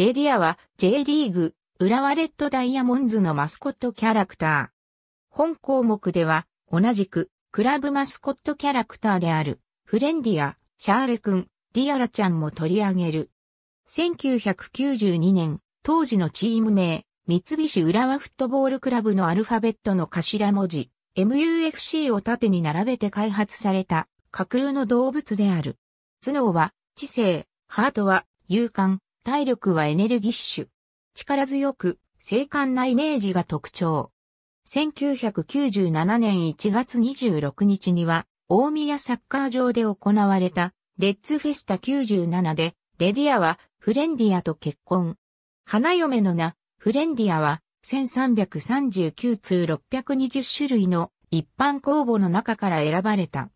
レディアは J リーグ、浦和レッドダイヤモンズのマスコットキャラクター。本項目では、同じく、クラブマスコットキャラクターである、フレンディア、シャーレ君、ディアラちゃんも取り上げる。1992年、当時のチーム名、三菱浦和フットボールクラブのアルファベットの頭文字、MUFC を縦に並べて開発された架空の動物である。頭脳は知性、ハートは勇敢、体力はエネルギッシュ。力強く、精悍なイメージが特徴。1997年1月26日には、大宮サッカー場で行われた、レッツフェスタ97で、レディアは、フレンディアと結婚。花嫁の名、フレンディアは、1339通620種類の一般公募の中から選ばれた。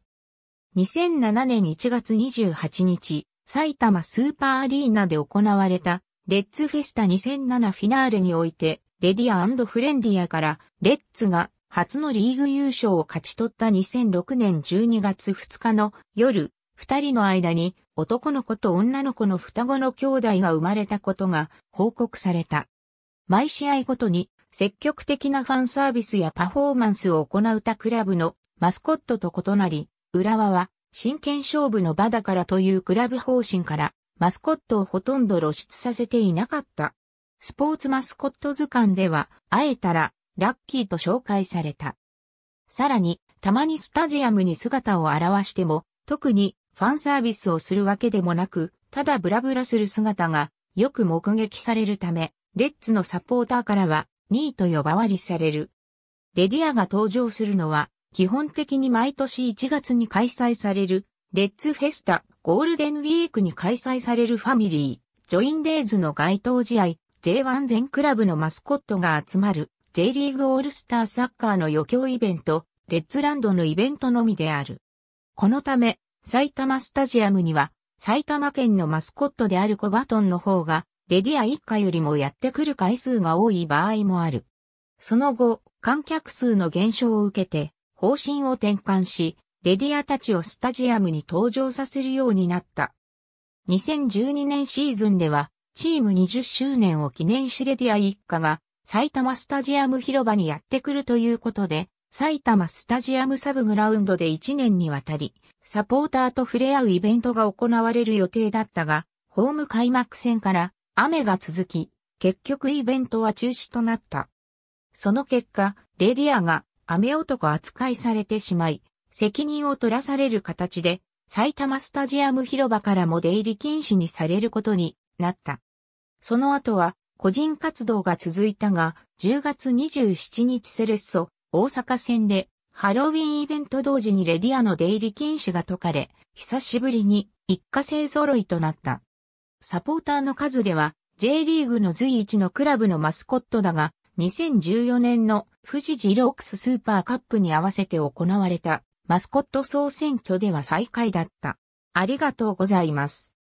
2007年1月28日、埼玉スーパーアリーナで行われた、レッツフェスタ2007フィナーレにおいて、レディアフレンディアから、レッツが初のリーグ優勝を勝ち取った2006年12月2日の夜、二人の間に男の子と女の子の双子の兄弟が生まれたことが報告された。毎試合ごとに積極的なファンサービスやパフォーマンスを行う他クラブのマスコットと異なり、浦和は真剣勝負の場だからというクラブ方針から、マスコットをほとんど露出させていなかった。スポーツマスコット図鑑では、会えたら、ラッキーと紹介された。さらに、たまにスタジアムに姿を現しても、特にファンサービスをするわけでもなく、ただブラブラする姿がよく目撃されるため、レッツのサポーターからは、ニーと呼ばわりされる。レディアが登場するのは、基本的に毎年1月に開催される、レッツフェスタ、ゴールデンウィークに開催されるファミリー、ジョインデイズの該当試合、J1 全クラブのマスコットが集まる、J リーグオールスターサッカーの余興イベント、レッツランドのイベントのみである。このため、埼玉スタジアムには、埼玉県のマスコットであるコバトンの方が、レディア一家よりもやってくる回数が多い場合もある。その後、観客数の減少を受けて、方針を転換し、レディアたちをスタジアムに登場させるようになった。2012年シーズンでは、チーム20周年を記念しレディア一家が、埼玉スタジアム広場にやってくるということで、埼玉スタジアムサブグラウンドで1年にわたり、サポーターと触れ合うイベントが行われる予定だったが、ホーム開幕戦から雨が続き、結局イベントは中止となった。その結果、レディアが雨男扱いされてしまい、責任を取らされる形で、埼玉スタジアム広場からも出入り禁止にされることになった。その後は、個人活動が続いたが、10月27日セレッソ、大阪戦で、ハロウィンイベント同時にレディアの出入り禁止が解かれ、久しぶりに一過性揃いとなった。サポーターの数では、J リーグの随一のクラブのマスコットだが、2014年の富士ジロックススーパーカップに合わせて行われたマスコット総選挙では最下位だった。ありがとうございます。